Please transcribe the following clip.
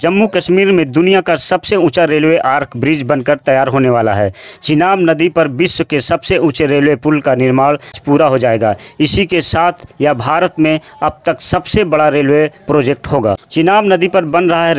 जम्मू कश्मीर में दुनिया का सबसे ऊंचा रेलवे आर्क ब्रिज बनकर तैयार होने वाला है चिनाब नदी पर विश्व के सबसे ऊंचे रेलवे पुल का निर्माण पूरा हो जाएगा इसी के साथ यह भारत में अब तक सबसे बड़ा रेलवे प्रोजेक्ट होगा चिनाब नदी पर बन रहा है